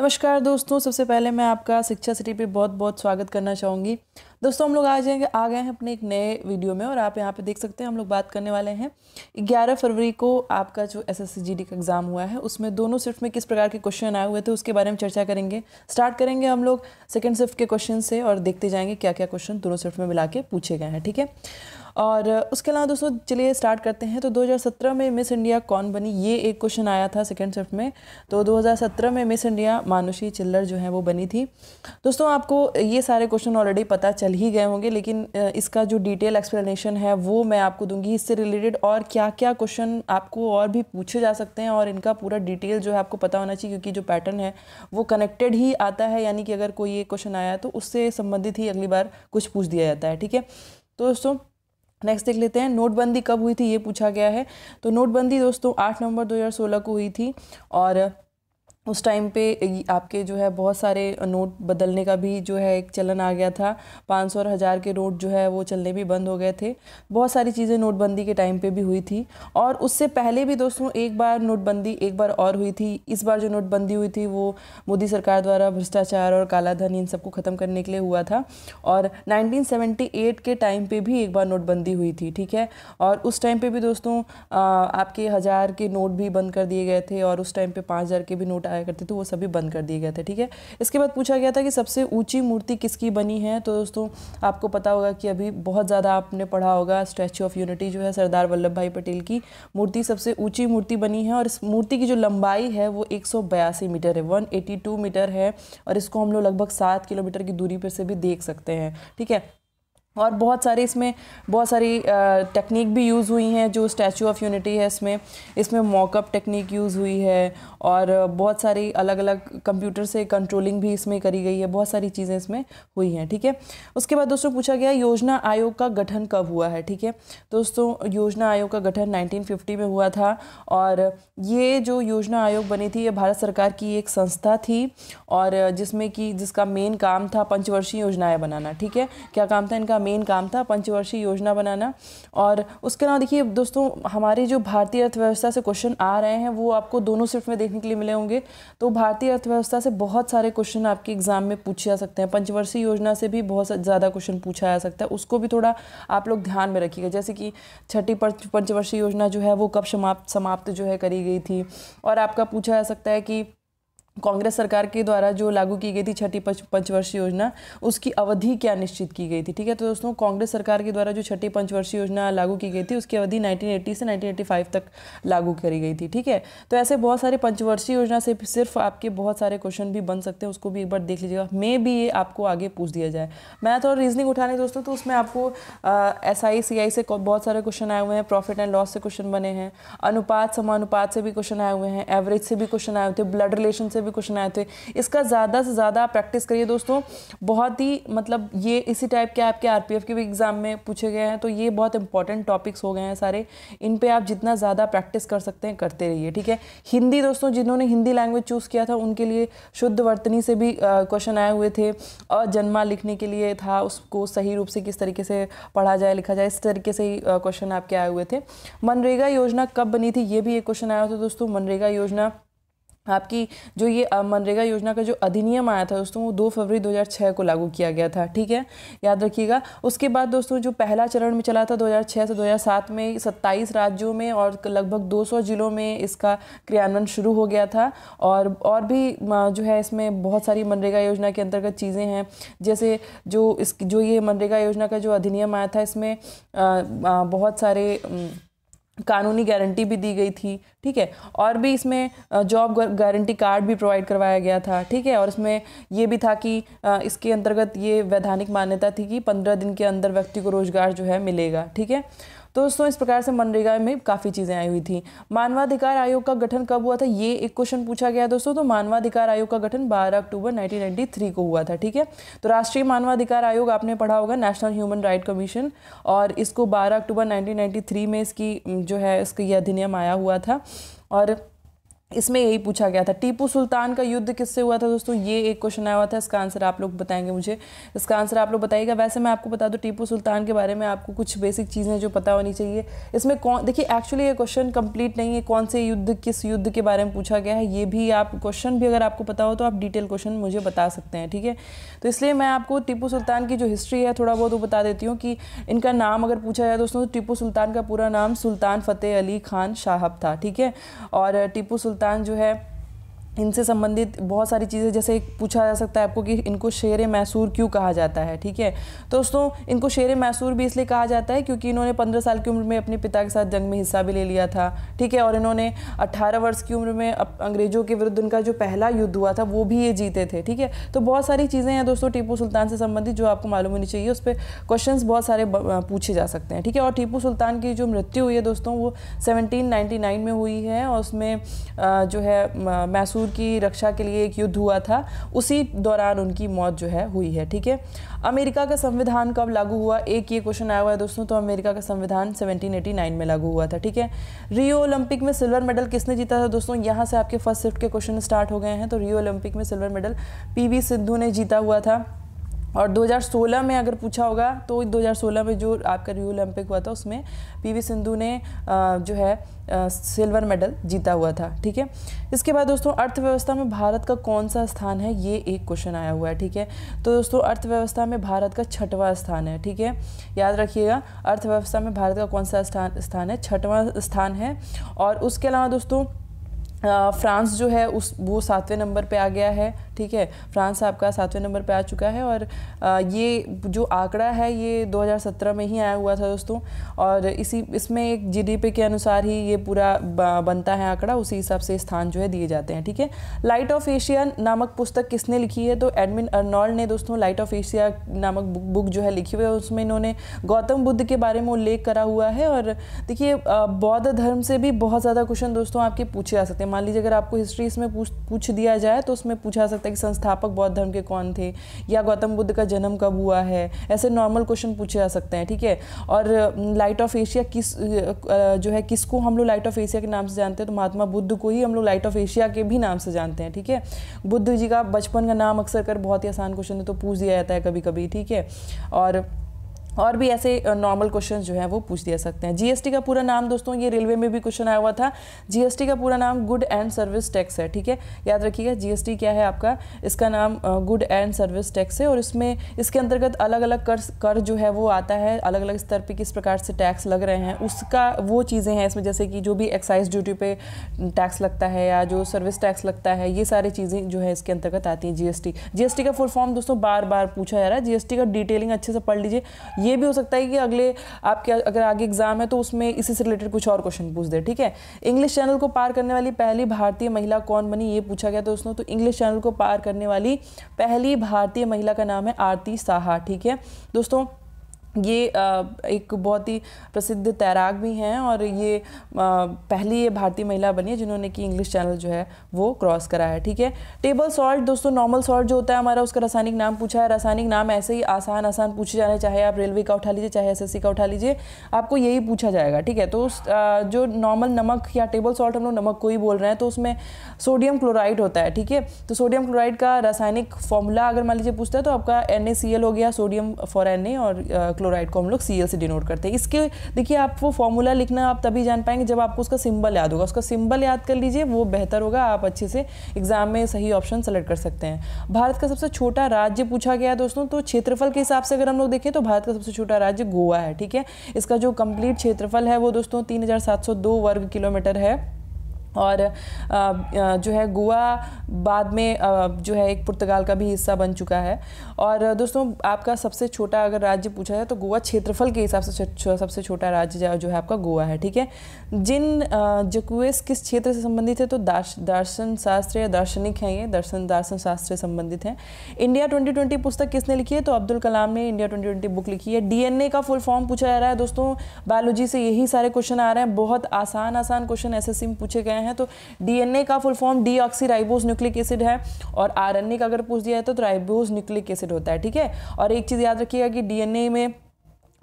नमस्कार दोस्तों सबसे पहले मैं आपका शिक्षा सिटी पे बहुत बहुत स्वागत करना चाहूँगी दोस्तों हम लोग आ जाएंगे आ गए हैं अपने एक नए वीडियो में और आप यहाँ पे देख सकते हैं हम लोग बात करने वाले हैं 11 फरवरी को आपका जो एस एस का एग्ज़ाम हुआ है उसमें दोनों शिफ्ट में किस प्रकार के क्वेश्चन आए हुए थे उसके बारे में चर्चा करेंगे स्टार्ट करेंगे हम लोग सेकेंड शिफ्ट के क्वेश्चन से और देखते जाएंगे क्या क्या क्वेश्चन दोनों शिफ्ट में मिला के पूछे गए हैं ठीक है और उसके अलावा दोस्तों चलिए स्टार्ट करते हैं तो 2017 में मिस इंडिया कौन बनी ये एक क्वेश्चन आया था सेकेंड शिफ्ट में तो 2017 में मिस इंडिया मानुषी चिल्लर जो है वो बनी थी दोस्तों आपको ये सारे क्वेश्चन ऑलरेडी पता चल ही गए होंगे लेकिन इसका जो डिटेल एक्सप्लेनेशन है वो मैं आपको दूंगी इससे रिलेटेड और क्या क्या क्वेश्चन आपको और भी पूछे जा सकते हैं और इनका पूरा डिटेल जो है आपको पता होना चाहिए क्योंकि जो पैटर्न है वो कनेक्टेड ही आता है यानी कि अगर कोई ये क्वेश्चन आया तो उससे संबंधित ही अगली बार कुछ पूछ दिया जाता है ठीक है तो दोस्तों नेक्स्ट देख लेते हैं नोटबंदी कब हुई थी ये पूछा गया है तो नोटबंदी दोस्तों आठ नवंबर 2016 को हुई थी और उस टाइम पे आपके जो है बहुत सारे नोट बदलने का भी जो है एक चलन आ गया था पाँच सौ और हज़ार के नोट जो है वो चलने भी बंद हो गए थे बहुत सारी चीज़ें नोटबंदी के टाइम पे भी हुई थी और उससे पहले भी दोस्तों एक बार नोटबंदी एक बार और हुई थी इस बार जो नोटबंदी हुई थी वो मोदी सरकार द्वारा भ्रष्टाचार और कालाधन इन सबको ख़त्म करने के लिए हुआ था और नाइनटीन के टाइम पर भी एक बार नोटबंदी हुई थी ठीक है और उस टाइम पर भी दोस्तों आपके हज़ार के नोट भी बंद कर दिए गए थे और उस टाइम पर पाँच के भी नोट आया करते थे वो सभी बंद कर दिए गए थे ठीक है इसके बाद पूछा गया था कि सबसे ऊंची मूर्ति किसकी बनी है तो दोस्तों आपको पता होगा कि अभी बहुत ज़्यादा आपने पढ़ा होगा स्टैचू ऑफ यूनिटी जो है सरदार वल्लभ भाई पटेल की मूर्ति सबसे ऊँची मूर्ति बनी है और इस मूर्ति की जो लंबाई है वो एक मीटर है वन मीटर है और इसको हम लोग लगभग सात किलोमीटर की दूरी पर से भी देख सकते हैं ठीक है और बहुत सारी इसमें बहुत सारी टेक्निक भी यूज़ हुई हैं जो स्टैचू ऑफ यूनिटी है इसमें इसमें मॉकअप टेक्निक यूज़ हुई है और बहुत सारी अलग अलग कंप्यूटर से कंट्रोलिंग भी इसमें करी गई है बहुत सारी चीज़ें इसमें हुई हैं ठीक है उसके बाद दोस्तों पूछा गया योजना आयोग का गठन कब हुआ है ठीक है दोस्तों योजना आयोग का गठन नाइनटीन में हुआ था और ये जो योजना आयोग बनी थी ये भारत सरकार की एक संस्था थी और जिसमें कि जिसका मेन काम था पंचवर्षीय योजनाएँ बनाना ठीक है क्या काम था इनका मेन काम था पंचवर्षीय योजना बनाना और उसके अलावा देखिए दोस्तों हमारे जो भारतीय अर्थव्यवस्था से क्वेश्चन आ रहे हैं वो आपको दोनों शिफ्ट में देखने के लिए मिले होंगे तो भारतीय अर्थव्यवस्था से बहुत सारे क्वेश्चन आपके एग्जाम में पूछे जा सकते हैं पंचवर्षीय योजना से भी बहुत ज़्यादा क्वेश्चन पूछा जा सकता है उसको भी थोड़ा आप लोग ध्यान में रखिएगा जैसे कि छठी पंचवर्षीय योजना जो है वो कब समाप्त समाप्त जो है करी गई थी और आपका पूछा जा सकता है कि कांग्रेस सरकार के द्वारा जो लागू की गई थी छठी पंचवर्षीय योजना उसकी अवधि क्या निश्चित की गई थी ठीक है तो दोस्तों कांग्रेस सरकार के द्वारा जो छठी पंचवर्षीय योजना लागू की गई थी उसकी अवधि 1980 से 1985 तक लागू करी गई थी ठीक है तो ऐसे बहुत सारे पंचवर्षीय योजना से सिर्फ आपके बहुत सारे क्वेश्चन भी बन सकते हैं उसको भी एक बार देख लीजिएगा मे भी ये आपको आगे पूछ दिया जाए मैथ और रीजनिंग उठाने दोस्तों तो उसमें आपको एस आई सी आई से बहुत सारे क्वेश्चन आए हुए हैं प्रॉफिट एंड लॉस से क्वेश्चन बने हैं अनुपात समानुपात से भी क्वेश्चन आए हुए हैं एवरेज से भी क्वेश्चन आए हुए थे ब्लड रिलेशन से भी क्वेश्चन आए थे इसका ज़्यादा से ज़्यादा आप प्रैक्टिस करिए दोस्तों बहुत ही मतलब ये इसी टाइप के आपके आर के भी एग्ज़ाम में पूछे गए हैं तो ये बहुत इंपॉर्टेंट टॉपिक्स हो गए हैं सारे इन पर आप जितना ज़्यादा प्रैक्टिस कर सकते हैं करते रहिए ठीक है हिंदी दोस्तों जिन्होंने हिंदी लैंग्वेज चूज़ किया था उनके लिए शुद्ध वर्तनी से भी क्वेश्चन आए हुए थे और जन्मा लिखने के लिए था उसको सही रूप से किस तरीके से पढ़ा जाए लिखा जाए इस तरीके से ही क्वेश्चन आपके आए हुए थे मनरेगा योजना कब बनी थी ये भी एक क्वेश्चन आया था दोस्तों मनरेगा योजना आपकी जो ये मनरेगा योजना का जो अधिनियम आया था दोस्तों वो दो फरवरी 2006 को लागू किया गया था ठीक है याद रखिएगा उसके बाद दोस्तों जो पहला चरण में चला था 2006 से 2007 में 27 राज्यों में और लगभग 200 जिलों में इसका क्रियान्वयन शुरू हो गया था और और भी जो है इसमें बहुत सारी मनरेगा योजना के अंतर्गत चीज़ें हैं जैसे जो इस जो ये मनरेगा योजना का जो अधिनियम आया था इसमें बहुत सारे कानूनी गारंटी भी दी गई थी ठीक है और भी इसमें जॉब गारंटी कार्ड भी प्रोवाइड करवाया गया था ठीक है और इसमें ये भी था कि इसके अंतर्गत ये वैधानिक मान्यता थी कि पंद्रह दिन के अंदर व्यक्ति को रोज़गार जो है मिलेगा ठीक है तो दोस्तों इस प्रकार से मनरेगा में काफ़ी चीज़ें आई हुई थी मानवाधिकार आयोग का गठन कब हुआ था ये एक क्वेश्चन पूछा गया दोस्तों तो मानवाधिकार आयोग का गठन 12 अक्टूबर 1993 को हुआ था ठीक है तो राष्ट्रीय मानवाधिकार आयोग आपने पढ़ा होगा नेशनल ह्यूमन राइट कमीशन और इसको 12 अक्टूबर 1993 में इसकी जो है इसका ये अधिनियम आया हुआ था और इसमें यही पूछा गया था टीपू सुल्तान का युद्ध किससे हुआ था दोस्तों ये एक क्वेश्चन आया हुआ था इसका आंसर आप लोग बताएंगे मुझे इसका आंसर आप लोग बताइएगा वैसे मैं आपको बता दूं टीपू सुल्तान के बारे में आपको कुछ बेसिक चीज़ें जो पता होनी चाहिए इसमें कौन देखिए एक्चुअली ये क्वेश्चन कंप्लीट नहीं है कौन से युद्ध किस युद्ध के बारे में पूछा गया है ये भी आप क्वेश्चन भी अगर आपको पता हो तो आप डिटेल क्वेश्चन मुझे बता सकते हैं ठीक है तो इसलिए मैं आपको टीपू सुल्तान की जो हिस्ट्री है थोड़ा बहुत वो बता देती हूँ कि इनका नाम अगर पूछा जाए दोस्तों तो टीपू सुल्तान का पूरा नाम सुल्तान फ़तेह अली खान साहब था ठीक है और टीपू सुल्तान सुल्तान जो है इनसे संबंधित बहुत सारी चीज़ें जैसे पूछा जा सकता है आपको कि इनको शेर मैसूर क्यों कहा जाता है ठीक है तो दोस्तों इनको शेर मैसूर भी इसलिए कहा जाता है क्योंकि इन्होंने पंद्रह साल की उम्र में अपने पिता के साथ जंग में हिस्सा भी ले लिया था ठीक है और इन्होंने अट्ठारह वर्ष की उम्र में अंग्रेजों के विरुद्ध उनका जो पहला युद्ध हुआ था वो भी ये जीते थे ठीक है तो बहुत सारी चीज़ें हैं दोस्तों टीपू सुल्तान से संबंधित जो आपको मालूम होनी चाहिए उस पर क्वेश्चन बहुत सारे पूछे जा सकते हैं ठीक है और टीपू सुल्तान की जो मृत्यु हुई है दोस्तों वो सेवनटीन में हुई है और उसमें जो है मैसूर मैसूर की रक्षा के लिए एक युद्ध हुआ था उसी दौरान उनकी मौत जो है हुई है ठीक है अमेरिका का संविधान कब लागू हुआ एक ये क्वेश्चन आया हुआ है दोस्तों तो अमेरिका का संविधान 1789 में लागू हुआ था ठीक है रियो ओलंपिक में सिल्वर मेडल किसने जीता था दोस्तों यहाँ से आपके फर्स्ट शिफ्ट के क्वेश्चन स्टार्ट हो गए हैं तो रियो ओलंपिक में सिल्वर मेडल पी सिंधु ने जीता हुआ था और 2016 में अगर पूछा होगा तो 2016 में जो आपका रियो ओलंपिक हुआ था उसमें पीवी सिंधु ने जो है सिल्वर मेडल जीता हुआ था ठीक है इसके बाद दोस्तों अर्थव्यवस्था में भारत का कौन सा स्थान है ये एक क्वेश्चन आया हुआ है ठीक है तो दोस्तों अर्थव्यवस्था में भारत का छठवां स्थान है ठीक है याद रखिएगा अर्थव्यवस्था में भारत का कौन सा स्थान स्थान है छठवां स्थान है और उसके अलावा दोस्तों फ्रांस जो है उस वो सातवें नंबर पे आ गया है ठीक है फ्रांस आपका सातवें नंबर पे आ चुका है और ये जो आंकड़ा है ये 2017 में ही आया हुआ था दोस्तों और इसी इसमें एक जीडीपी के अनुसार ही ये पूरा बनता है आंकड़ा उसी हिसाब से स्थान जो है दिए जाते हैं ठीक है लाइट ऑफ एशिया नामक पुस्तक किसने लिखी है तो एडमिन अर्नॉल्ड ने दोस्तों लाइट ऑफ एशिया नामक बुक, जो है लिखी हुई है उसमें इन्होंने गौतम बुद्ध के बारे में उल्लेख करा हुआ है और देखिए बौद्ध धर्म से भी बहुत ज़्यादा क्वेश्चन दोस्तों आपके पूछे जा सकते हैं मान लीजिए अगर आपको हिस्ट्री इसमें पूछ पूछ दिया जाए तो उसमें पूछा सकता सकता है कि संस्थापक बौद्ध धर्म के कौन थे या गौतम बुद्ध का जन्म कब हुआ है ऐसे नॉर्मल क्वेश्चन पूछे जा सकते हैं ठीक है और लाइट ऑफ एशिया किस जो है किसको हम लोग लाइट ऑफ एशिया के नाम से जानते हैं तो महात्मा बुद्ध को ही हम लोग लाइट ऑफ एशिया के भी नाम से जानते हैं ठीक है बुद्ध जी का बचपन का नाम अक्सर कर बहुत ही आसान क्वेश्चन है तो पूछ दिया जाता है कभी कभी ठीक है और और भी ऐसे नॉर्मल क्वेश्चन जो है वो पूछ दिया सकते हैं जीएसटी का पूरा नाम दोस्तों ये रेलवे में भी क्वेश्चन आया हुआ था जीएसटी का पूरा नाम गुड एंड सर्विस टैक्स है ठीक है याद रखिएगा जीएसटी क्या है आपका इसका नाम गुड एंड सर्विस टैक्स है और इसमें इसके अंतर्गत अलग अलग कर कर जो है वो आता है अलग अलग स्तर पर किस प्रकार से टैक्स लग रहे हैं उसका वो चीज़ें हैं इसमें जैसे कि जो भी एक्साइज ड्यूटी पे टैक्स लगता है या जो सर्विस टैक्स लगता है ये सारी चीज़ें जो है इसके अंतर्गत आती हैं जीएसटी जीएसटी का फुल फॉर्म दोस्तों बार बार पूछा जा रहा है जीएसटी का डिटेलिंग अच्छे से पढ़ लीजिए ये भी हो सकता है कि अगले आपके अगर आगे एग्ज़ाम है तो उसमें इसी से रिलेटेड कुछ और क्वेश्चन पूछ दे ठीक है इंग्लिश चैनल को पार करने वाली पहली भारतीय महिला कौन बनी ये पूछा गया तो उसने तो इंग्लिश चैनल को पार करने वाली पहली भारतीय महिला का नाम है आरती साहा ठीक है दोस्तों ये एक बहुत ही प्रसिद्ध तैराक भी हैं और ये पहली ये भारतीय महिला बनी है जिन्होंने कि इंग्लिश चैनल जो है वो क्रॉस करा है ठीक है टेबल सॉल्ट दोस्तों नॉर्मल सॉल्ट जो होता है हमारा उसका रासायनिक नाम पूछा है रासायनिक नाम ऐसे ही आसान आसान पूछे जाने चाहे आप रेलवे का उठा लीजिए चाहे एस का उठा लीजिए आपको यही पूछा जाएगा ठीक है तो जो नॉर्मल नमक या टेबल सॉल्ट हम लोग नमक को ही बोल रहे हैं तो उसमें सोडियम क्लोराइड होता है ठीक है तो सोडियम क्लोराइड का रासायनिक फॉर्मूला अगर मान लीजिए पूछता है तो आपका एन हो गया सोडियम फॉर एन और क्लोराइड को हम लोग सी से डिनोट करते हैं इसके देखिए आप वो फॉर्मूला लिखना आप तभी जान पाएंगे जब आपको उसका सिंबल याद होगा उसका सिंबल याद कर लीजिए वो बेहतर होगा आप अच्छे से एग्जाम में सही ऑप्शन सेलेक्ट कर सकते हैं भारत का सबसे छोटा राज्य पूछा गया दोस्तों तो क्षेत्रफल के हिसाब से अगर हम लोग देखें तो भारत का सबसे छोटा राज्य गोवा है ठीक है इसका जो कंप्लीट क्षेत्रफल है वो दोस्तों तीन वर्ग किलोमीटर है और जो है गोवा बाद में जो है एक पुर्तगाल का भी हिस्सा बन चुका है और दोस्तों आपका सबसे छोटा अगर राज्य पूछा जाए तो गोवा क्षेत्रफल के हिसाब से सबसे छोटा राज्य जो है आपका गोवा है ठीक है जिन जकुएस किस क्षेत्र से संबंधित है तो दार्शन शास्त्र या दार्शनिक हैं ये दर्शन दार्शन शास्त्र से संबंधित हैं इंडिया ट्वेंटी पुस्तक किसने लिखी है तो अब्दुल कलाम ने इंडिया ट्वेंटी बुक लिखी है डी का फुल फॉर्म पूछा जा रहा है दोस्तों बायोलॉजी से यही सारे क्वेश्चन आ रहे हैं बहुत आसान आसान क्वेश्चन एस में पूछे गए हैं हैं तो डीएनए का full form deoxyribose nucleic acid है और आरएनए का अगर पूछ दिया है तो, राइबोस राइबोज न्यूक्लिक एसिड होता है ठीक है और एक चीज़ याद रखिएगा कि डीएनए में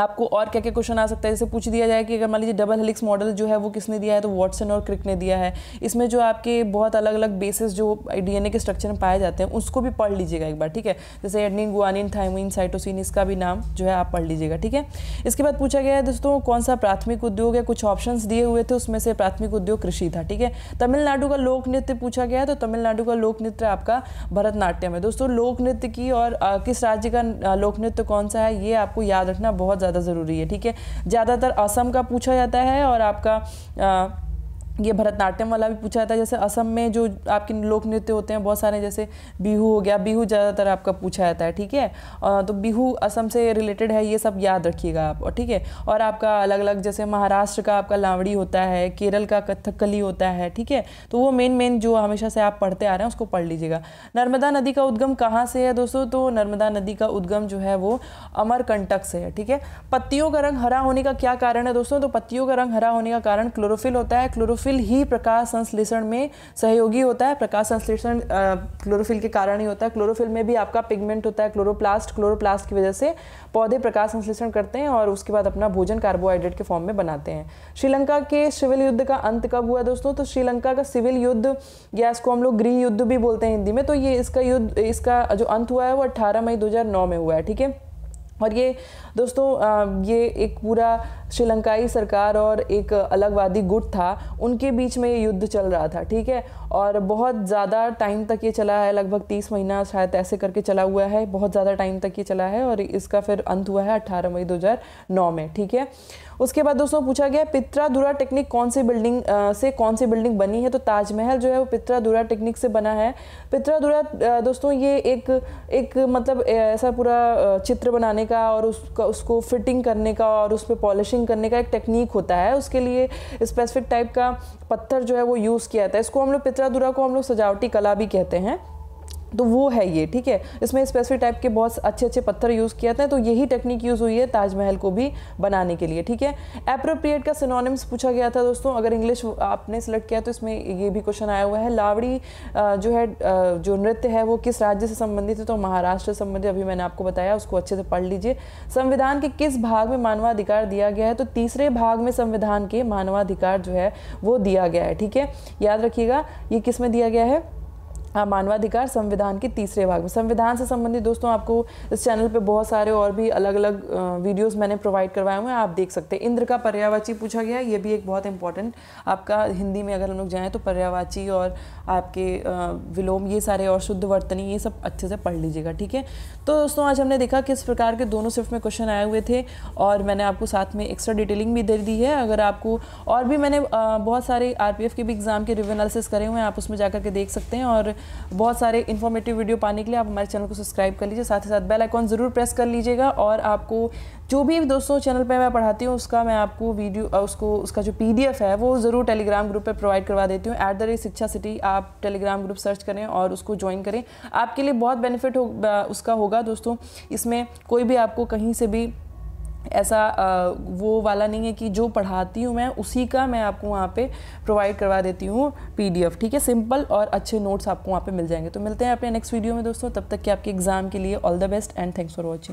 आपको और क्या क्या क्वेश्चन आ सकता है जैसे पूछ दिया जाए कि अगर मान लीजिए डबल हेलिक्स मॉडल जो है वो किसने दिया है तो वॉटसन और क्रिक ने दिया है इसमें जो आपके बहुत अलग अलग बेसिस जो डीएनए के स्ट्रक्चर में पाए जाते हैं उसको भी पढ़ लीजिएगा एक बार ठीक है जैसे एडनिन गुआनिन थाइमिन साइटोसिन इसका भी नाम जो है आप पढ़ लीजिएगा ठीक है इसके बाद पूछा गया है दोस्तों कौन सा प्राथमिक उद्योग है कुछ ऑप्शन दिए हुए थे उसमें से प्राथमिक उद्योग कृषि था ठीक है तमिलनाडु का लोक नृत्य पूछा गया है तो तमिलनाडु का लोक नृत्य आपका भरतनाट्यम है दोस्तों लोक नृत्य की और किस राज्य का लोक नृत्य कौन सा है ये आपको याद रखना बहुत ज़्यादा ज़्यादा ज़रूरी है ठीक है ज़्यादातर असम का पूछा जाता है और आपका ये भरतनाट्यम वाला भी पूछा जाता है जैसे असम में जो आपके लोक नृत्य होते हैं बहुत सारे जैसे बिहू हो गया बिहू ज़्यादातर आपका पूछा जाता है ठीक है तो बिहू असम से रिलेटेड है ये सब याद रखिएगा आप और ठीक है और आपका अलग अलग जैसे महाराष्ट्र का आपका लावड़ी होता है केरल का कथकली होता है ठीक है तो वो मेन मेन जो हमेशा से आप पढ़ते आ रहे हैं उसको पढ़ लीजिएगा नर्मदा नदी का उद्गम कहाँ से है दोस्तों तो नर्मदा नदी का उद्गम जो है वो अमरकंटक से है ठीक है पत्तियों का रंग हरा होने का क्या कारण है दोस्तों तो पत्तियों का रंग हरा होने का कारण क्लोरोफिल होता है क्लोरोफिल क्लोरोफिल ही प्रकाश संश्लेषण में सहयोगी होता है प्रकाश संश्लेषण क्लोरोफिल के कारण ही होता है क्लोरोफिल में भी आपका पिगमेंट होता है क्लोरोप्लास्ट क्लोरोप्लास्ट की वजह से पौधे प्रकाश संश्लेषण करते हैं और उसके बाद अपना भोजन कार्बोहाइड्रेट के फॉर्म में बनाते हैं श्रीलंका के सिविल युद्ध का अंत कब हुआ दोस्तों तो श्रीलंका का सिविल युद्ध या इसको हम लोग गृह युद्ध भी बोलते हैं हिंदी में तो ये इसका युद्ध इसका जो अंत हुआ है वो अट्ठारह मई दो में हुआ है ठीक है और ये दोस्तों ये एक पूरा श्रीलंकाई सरकार और एक अलगवादी गुट था उनके बीच में ये युद्ध चल रहा था ठीक है और बहुत ज़्यादा टाइम तक ये चला है लगभग तीस महीना शायद ऐसे करके चला हुआ है बहुत ज़्यादा टाइम तक ये चला है और इसका फिर अंत हुआ है अट्ठारह मई दो में ठीक है उसके बाद दोस्तों पूछा गया दुरा टेक्निक कौन सी बिल्डिंग से कौन सी बिल्डिंग बनी है तो ताजमहल जो है वो दुरा टेक्निक से बना है दुरा दोस्तों ये एक एक मतलब ऐसा पूरा चित्र बनाने का और उसका उसको फिटिंग करने का और उस पर पॉलिशिंग करने का एक टेक्निक होता है उसके लिए स्पेसिफिक टाइप का पत्थर जो है वो यूज़ किया जाता है इसको हम लोग पित्रादुरा को हम लोग सजावटी कला भी कहते हैं तो वो है ये ठीक है इसमें स्पेसिफिक टाइप के बहुत अच्छे अच्छे पत्थर यूज़ किए जाते हैं तो यही टेक्निक यूज़ हुई है ताजमहल को भी बनाने के लिए ठीक है एप्रोप्रिएट का सिनोनिम्स पूछा गया था दोस्तों अगर इंग्लिश आपने सेलेक्ट किया तो इसमें ये भी क्वेश्चन आया हुआ है लावड़ी जो है जो नृत्य है वो किस राज्य से संबंधित है तो महाराष्ट्र से संबंधित अभी मैंने आपको बताया उसको अच्छे से पढ़ लीजिए संविधान के किस भाग में मानवाधिकार दिया गया है तो तीसरे भाग में संविधान के मानवाधिकार जो है वो दिया गया है ठीक है याद रखिएगा ये किस में दिया गया है हाँ, मानवाधिकार संविधान के तीसरे भाग में संविधान से संबंधित दोस्तों आपको इस चैनल पे बहुत सारे और भी अलग अलग वीडियोस मैंने प्रोवाइड करवाए हुए हैं आप देख सकते हैं इंद्र का पर्यावाची पूछा गया ये भी एक बहुत इंपॉर्टेंट आपका हिंदी में अगर हम लोग जाएँ तो पर्यावाची और आपके विलोम ये सारे और शुद्ध वर्तनी ये सब अच्छे से पढ़ लीजिएगा ठीक है तो दोस्तों आज हमने देखा किस प्रकार के दोनों शिफ्ट में क्वेश्चन आए हुए थे और मैंने आपको साथ में एक्स्ट्रा डिटेलिंग भी दे दी है अगर आपको और भी मैंने बहुत सारे आर के भी एग्ज़ाम के रिव्यू एनालिसिस करे हुए हैं आप उसमें जा के देख सकते हैं और बहुत सारे इन्फॉर्मेटिव वीडियो पाने के लिए आप हमारे चैनल को सब्सक्राइब कर लीजिए साथ ही साथ बेल आइकॉन ज़रूर प्रेस कर लीजिएगा और आपको जो भी दोस्तों चैनल पे मैं पढ़ाती हूँ उसका मैं आपको वीडियो उसको उसका जो पी है वो ज़रूर टेलीग्राम ग्रुप पर प्रोवाइड करवा देती हूँ at the rate Shiksha city आप टेलीग्राम ग्रुप सर्च करें और उसको ज्वाइन करें आपके लिए बहुत बेनिफिट हो उसका होगा दोस्तों इसमें कोई भी आपको कहीं से भी ऐसा वो वाला नहीं है कि जो पढ़ाती हूँ मैं उसी का मैं आपको वहाँ पे प्रोवाइड करवा देती हूँ पीडीएफ ठीक है सिंपल और अच्छे नोट्स आपको वहाँ पे मिल जाएंगे तो मिलते हैं अपने नेक्स्ट वीडियो में दोस्तों तब तक कि आपके एग्ज़ाम के लिए all the best and thanks for watching